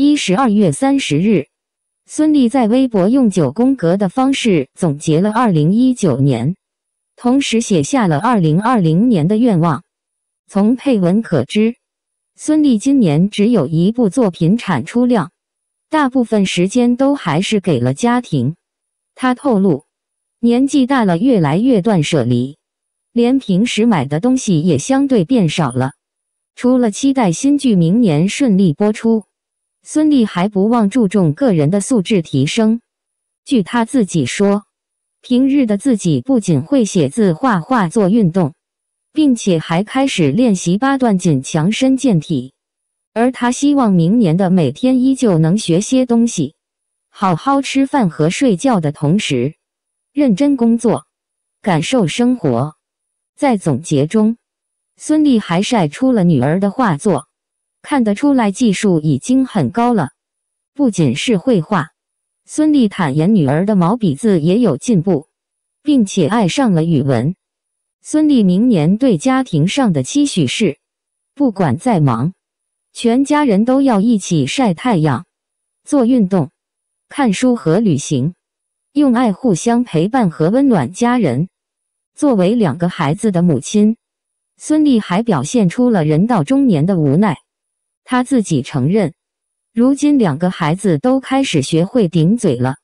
一十二月三十日，孙俪在微博用九宫格的方式总结了二零一九年，同时写下了二零二零年的愿望。从配文可知，孙俪今年只有一部作品产出量，大部分时间都还是给了家庭。她透露，年纪大了越来越断舍离，连平时买的东西也相对变少了。除了期待新剧明年顺利播出。孙俪还不忘注重个人的素质提升，据她自己说，平日的自己不仅会写字、画画、做运动，并且还开始练习八段锦强身健体。而她希望明年的每天依旧能学些东西，好好吃饭和睡觉的同时，认真工作，感受生活。在总结中，孙俪还晒出了女儿的画作。看得出来，技术已经很高了。不仅是绘画，孙俪坦言女儿的毛笔字也有进步，并且爱上了语文。孙俪明年对家庭上的期许是：不管再忙，全家人都要一起晒太阳、做运动、看书和旅行，用爱互相陪伴和温暖家人。作为两个孩子的母亲，孙俪还表现出了人到中年的无奈。他自己承认，如今两个孩子都开始学会顶嘴了，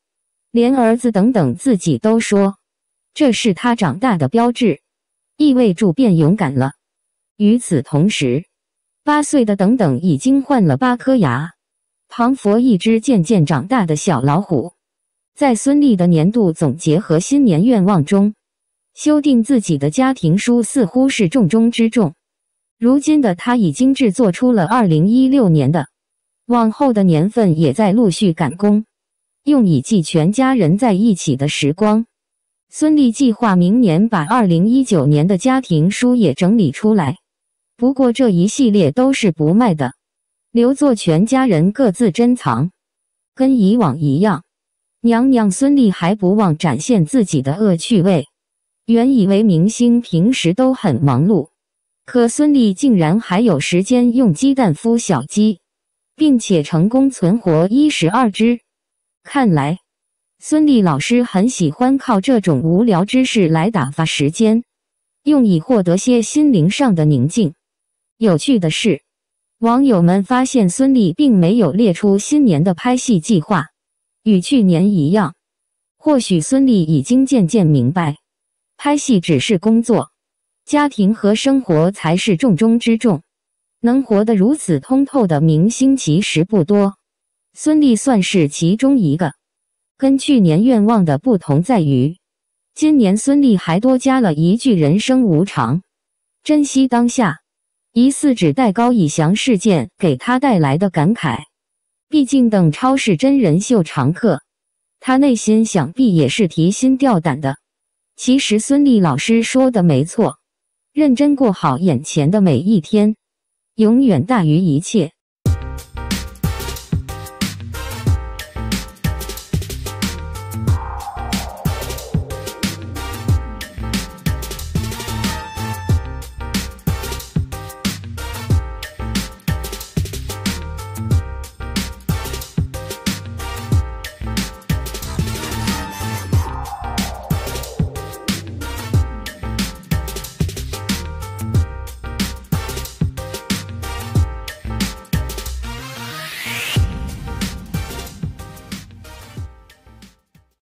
连儿子等等自己都说，这是他长大的标志，意味住变勇敢了。与此同时，八岁的等等已经换了八颗牙，庞佛一只渐渐长大的小老虎。在孙俪的年度总结和新年愿望中，修订自己的家庭书似乎是重中之重。如今的他已经制作出了2016年的，往后的年份也在陆续赶工，用以记全家人在一起的时光。孙俪计划明年把2019年的家庭书也整理出来，不过这一系列都是不卖的，留作全家人各自珍藏。跟以往一样，娘娘孙俪还不忘展现自己的恶趣味。原以为明星平时都很忙碌。可孙俪竟然还有时间用鸡蛋孵小鸡，并且成功存活一十二只。看来，孙俪老师很喜欢靠这种无聊之事来打发时间，用以获得些心灵上的宁静。有趣的是，网友们发现孙俪并没有列出新年的拍戏计划，与去年一样。或许孙俪已经渐渐明白，拍戏只是工作。家庭和生活才是重中之重，能活得如此通透的明星其实不多，孙俪算是其中一个。跟去年愿望的不同在于，今年孙俪还多加了一句“人生无常，珍惜当下”，疑似指代高以翔事件给她带来的感慨。毕竟邓超是真人秀常客，他内心想必也是提心吊胆的。其实孙俪老师说的没错。认真过好眼前的每一天，永远大于一切。